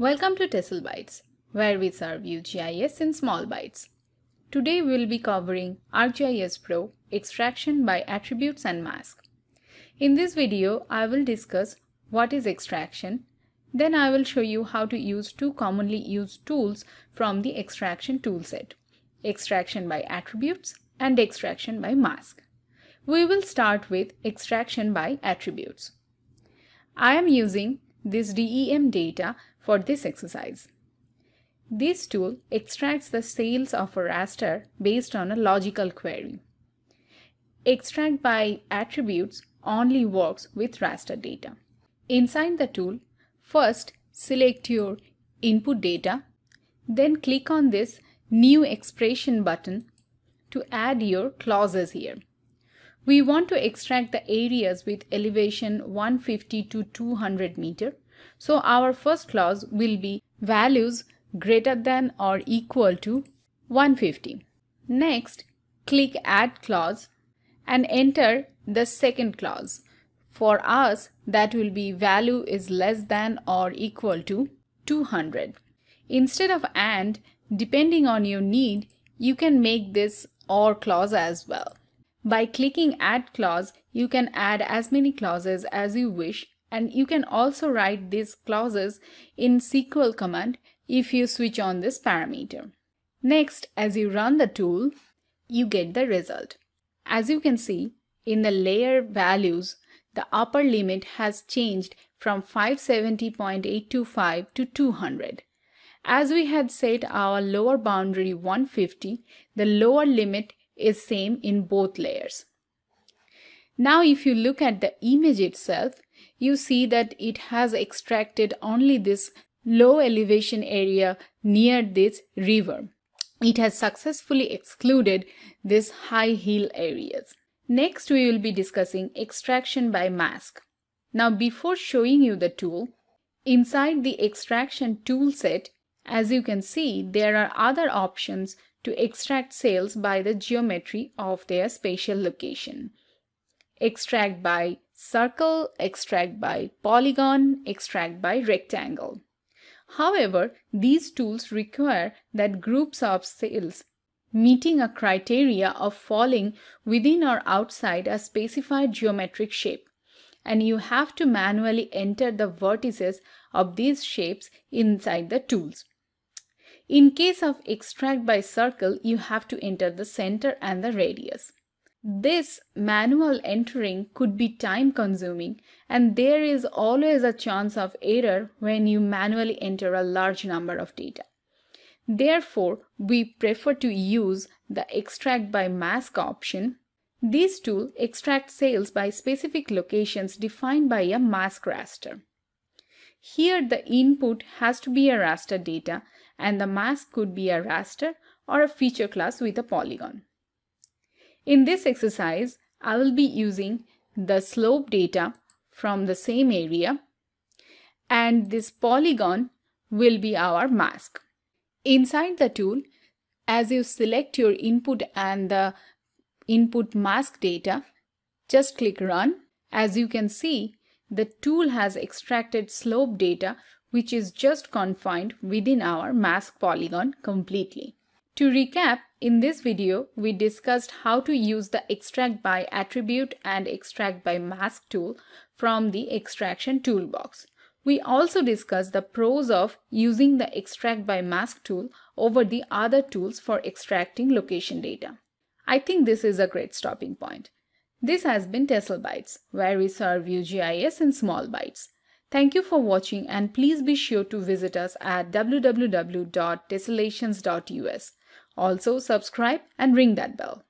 Welcome to Tessel Bytes, where we serve you GIS in small bites. Today we'll be covering ArcGIS Pro extraction by attributes and mask. In this video, I will discuss what is extraction, then I will show you how to use two commonly used tools from the extraction toolset, extraction by attributes and extraction by mask. We will start with extraction by attributes. I am using this DEM data for this exercise. This tool extracts the sales of a raster based on a logical query. Extract by attributes only works with raster data. Inside the tool, first select your input data, then click on this new expression button to add your clauses here. We want to extract the areas with elevation 150 to 200 meter so our first clause will be values greater than or equal to 150. Next, click add clause and enter the second clause. For us, that will be value is less than or equal to 200. Instead of and, depending on your need, you can make this or clause as well. By clicking add clause, you can add as many clauses as you wish and you can also write these clauses in SQL command if you switch on this parameter. Next, as you run the tool, you get the result. As you can see, in the layer values, the upper limit has changed from 570.825 to 200. As we had set our lower boundary 150, the lower limit is same in both layers. Now if you look at the image itself, you see that it has extracted only this low elevation area near this river. It has successfully excluded these high hill areas. Next, we will be discussing extraction by mask. Now, before showing you the tool, inside the extraction tool set, as you can see, there are other options to extract cells by the geometry of their spatial location. Extract by circle extract by polygon extract by rectangle however these tools require that groups of cells meeting a criteria of falling within or outside a specified geometric shape and you have to manually enter the vertices of these shapes inside the tools. In case of extract by circle, you have to enter the center and the radius. This manual entering could be time consuming and there is always a chance of error when you manually enter a large number of data. Therefore, we prefer to use the extract by mask option. This tool extracts sales by specific locations defined by a mask raster. Here the input has to be a raster data and the mask could be a raster or a feature class with a polygon. In this exercise, I will be using the slope data from the same area and this polygon will be our mask. Inside the tool, as you select your input and the input mask data, just click run. As you can see, the tool has extracted slope data which is just confined within our mask polygon completely. To recap, in this video, we discussed how to use the extract by attribute and extract by mask tool from the extraction toolbox. We also discussed the pros of using the extract by mask tool over the other tools for extracting location data. I think this is a great stopping point. This has been Tesla Bytes, where we serve UGIS in small bytes. Thank you for watching and please be sure to visit us at www.tessellations.us also subscribe and ring that bell.